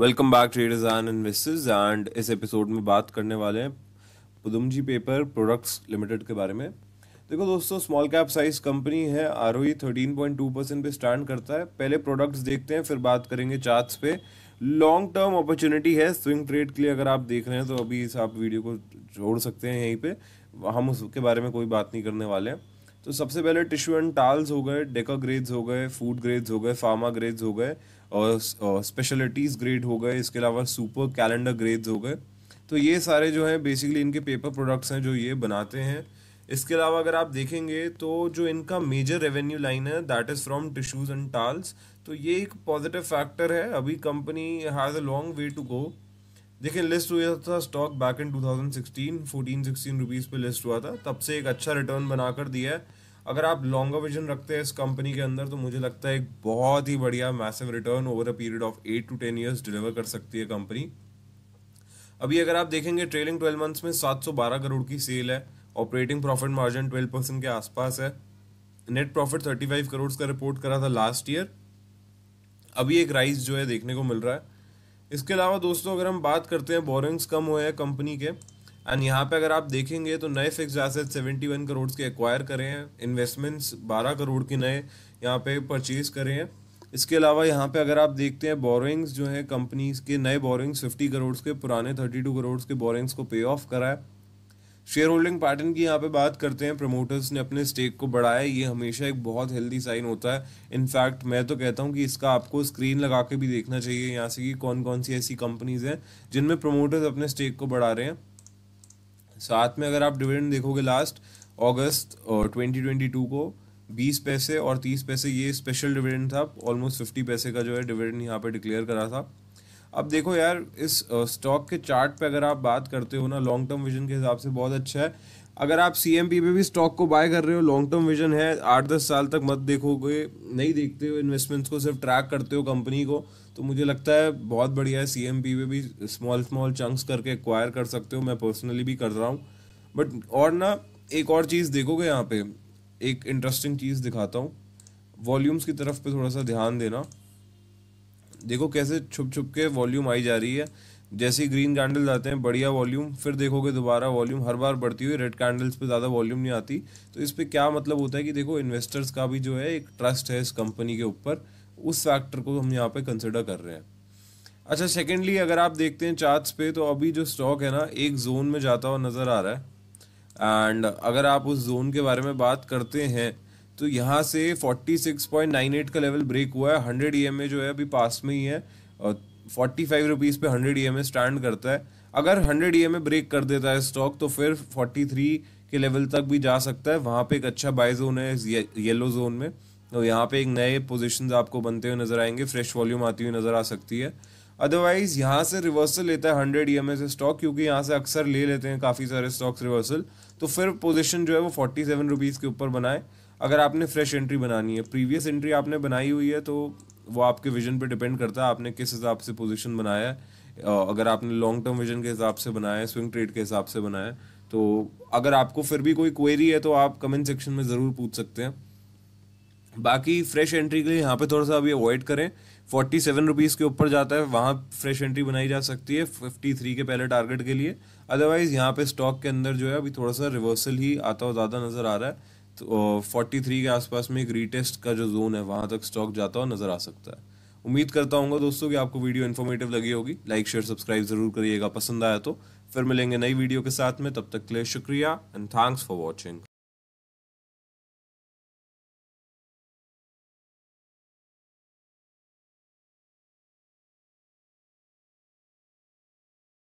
welcome back traders and investors and इस episode में बात करने वाले हैं Pudumjee paper products limited के बारे में देखो दोस्तों स्मॉल कैप साइज कंपनी है R O thirteen point two percent पे स्टैंड करता है पहले प्रोडक्ट्स देखते हैं फिर बात करेंगे चार्ट्स पे लॉन्ग टर्म अपॉर्चुनिटी है स्विंग ट्रेड के लिए अगर आप देख रहे हैं तो अभी आप वीडियो को जोड़ सकते हैं यहीं पर हम उसके बारे में कोई बात नहीं करने वाले हैं तो सबसे पहले टिश्यू एंड टाल्स हो गए डेका ग्रेड्स हो गए फूड ग्रेड्स हो गए फार्मा ग्रेड्स हो गए और स्पेशलिटीज़ ग्रेड हो गए इसके अलावा सुपर कैलेंडर ग्रेड्स हो गए तो ये सारे जो हैं बेसिकली इनके पेपर प्रोडक्ट्स हैं जो ये बनाते हैं इसके अलावा अगर आप देखेंगे तो जो इनका मेजर रेवेन्यू लाइन है that is from tissues and towels तो ये एक पॉजिटिव फैक्टर है अभी company has a long way to go देखिए लिस्ट हुआ था स्टॉक बैक इन 2016 14 16 रुपीज़ पे लिस्ट हुआ था तब से एक अच्छा रिटर्न बनाकर दिया है अगर आप लॉन्गर विजन रखते हैं इस कंपनी के अंदर तो मुझे लगता है एक बहुत ही बढ़िया massive return over a period of eight to ten years deliver कर सकती है कंपनी अभी अगर आप देखेंगे ट्रेलिंग ट्वेल्व मंथ्स में 712 करोड़ की सेल है ऑपरेटिंग प्रॉफिट मार्जिन 12 परसेंट के आसपास है नेट प्रॉफिट 35 करोड़ का रिपोर्ट करा था लास्ट ईयर अभी एक राइज जो है देखने को मिल रहा है इसके अलावा दोस्तों अगर हम बात करते हैं बोरिंग्स कम हुए हैं कंपनी के एंड यहाँ पे अगर आप देखेंगे तो नए फिक्स एसेट वन करोड़ के एक्वायर करें हैं इन्वेस्टमेंट्स बारह करोड़ के नए यहाँ पे परचेज करें हैं इसके अलावा यहाँ पे अगर आप देखते हैं बोरिंग्स जो है कंपनीज के नए बोरिंग्स फिफ्टी करोड़ के पुराने थर्टी टू करोड़ के बोरिंग्स को पे ऑफ कराए शेयर होल्डिंग पैटर्न की यहाँ पे बात करते हैं प्रमोटर्स ने अपने स्टेक को बढ़ाया ये हमेशा एक बहुत हेल्दी साइन होता है इनफैक्ट मैं तो कहता हूँ कि इसका आपको स्क्रीन लगा के भी देखना चाहिए यहाँ से कि कौन कौन सी ऐसी कंपनीज हैं जिनमें प्रमोटर्स अपने स्टेक को बढ़ा रहे हैं साथ में अगर आप डिविडेंड देखोगे last August twenty twenty two को बीस पैसे और तीस पैसे ये स्पेशल डिविडेंड था ऑलमोस्ट फिफ्टी पैसे का जो है डिविडेंड यहाँ पे डिक्लेयर करा था अब देखो यार इस स्टॉक के चार्ट पे अगर आप बात करते हो ना लॉन्ग टर्म विजन के हिसाब से बहुत अच्छा है अगर आप सी एम पी पे भी स्टॉक को बाय कर रहे हो लॉन्ग टर्म विजन है आठ दस साल तक मत देखोगे नहीं देखते हो इन्वेस्टमेंट्स को सिर्फ ट्रैक करते हो कंपनी को तो मुझे लगता है बहुत बढ़िया है सी एम पी पे भी स्मॉल स्मॉल चंक्स करके एक्वायर कर सकते हो मैं पर्सनली भी कर रहा हूँ बट और ना एक और चीज़ देखोगे यहाँ पे एक इंटरेस्टिंग चीज़ दिखाता हूँ वॉल्यूम्स की तरफ पे थोड़ा सा ध्यान देना देखो कैसे छुप छुप के वॉल्यूम आई जा रही है जैसे ही ग्रीन कैंडल आते हैं बढ़िया वॉल्यूम फिर देखोगे दोबारा वॉल्यूम हर बार बढ़ती हुई रेड कैंडल्स पे ज़्यादा वॉल्यूम नहीं आती तो इस पर क्या मतलब होता है कि देखो इन्वेस्टर्स का भी जो है एक ट्रस्ट है इस कंपनी के ऊपर उस फैक्टर को हम यहाँ पे कंसिडर कर रहे हैं अच्छा सेकेंडली अगर आप देखते हैं चार्ट्स पे तो अभी जो स्टॉक है ना एक जोन में जाता हुआ नज़र आ रहा है एंड अगर आप उस जोन के बारे में बात करते हैं तो यहाँ से 46.98 का लेवल ब्रेक हुआ है 100 ई जो है अभी पास में ही है और फोर्टी फाइव रुपीज़ पर हंड्रेड ई स्टैंड करता है अगर हंड्रेड ई ब्रेक कर देता है स्टॉक तो फिर फोर्टी थ्री के लेवल तक भी जा सकता है वहाँ पे एक अच्छा बाय जोन है येलो जोन में तो यहाँ पे एक नए पोजिशन आपको बनते हुए नज़र आएंगे फ्रेश वॉल्यूम आती हुई नज़र आ सकती है अदरवाइज यहाँ से रिवर्सल लेता है हंड्रेड ई से स्टॉक क्योंकि यहाँ से अक्सर ले लेते हैं काफ़ी सारे स्टॉक्स रिवर्सल तो फिर पोजिशन जो है वो फोर्टी सेवन रुपीज़ के ऊपर बनाए अगर आपने फ्रेश एंट्री बनानी है प्रीवियस एंट्री आपने बनाई हुई है तो वो आपके विजन पे डिपेंड करता है आपने किस हिसाब से पोजीशन बनाया है अगर आपने लॉन्ग टर्म विजन के हिसाब से बनाया है स्विंग ट्रेड के हिसाब से बनाया है तो अगर आपको फिर भी कोई क्वेरी है तो आप कमेंट सेक्शन में ज़रूर पूछ सकते हैं बाकी फ्रेश एंट्री के लिए यहाँ पे थोड़ा सा अभी अवॉइड करें फोर्टी सेवन रुपीज़ के ऊपर जाता है वहाँ फ्रेश एंट्री बनाई जा सकती है फिफ्टी थ्री के पहले टारगेट के लिए अदरवाइज़ यहाँ पे स्टॉक के अंदर जो है अभी थोड़ा सा रिवर्सल ही आता हुआ ज़्यादा नज़र आ रहा है तो फोर्टी थ्री के आसपास में एक रीटेस्ट का जो जोन है वहाँ तक स्टॉक जाता हुआ नजर आ सकता है उम्मीद करता हूँ दोस्तों कि आपको वीडियो इन्फॉर्मेटिव लगी होगी लाइक शेयर सब्सक्राइब जरूर करिएगा पसंद आया तो फिर मिलेंगे नई वीडियो के साथ में तब तक के लिए शुक्रिया एंड थैंक्स फॉर वॉचिंग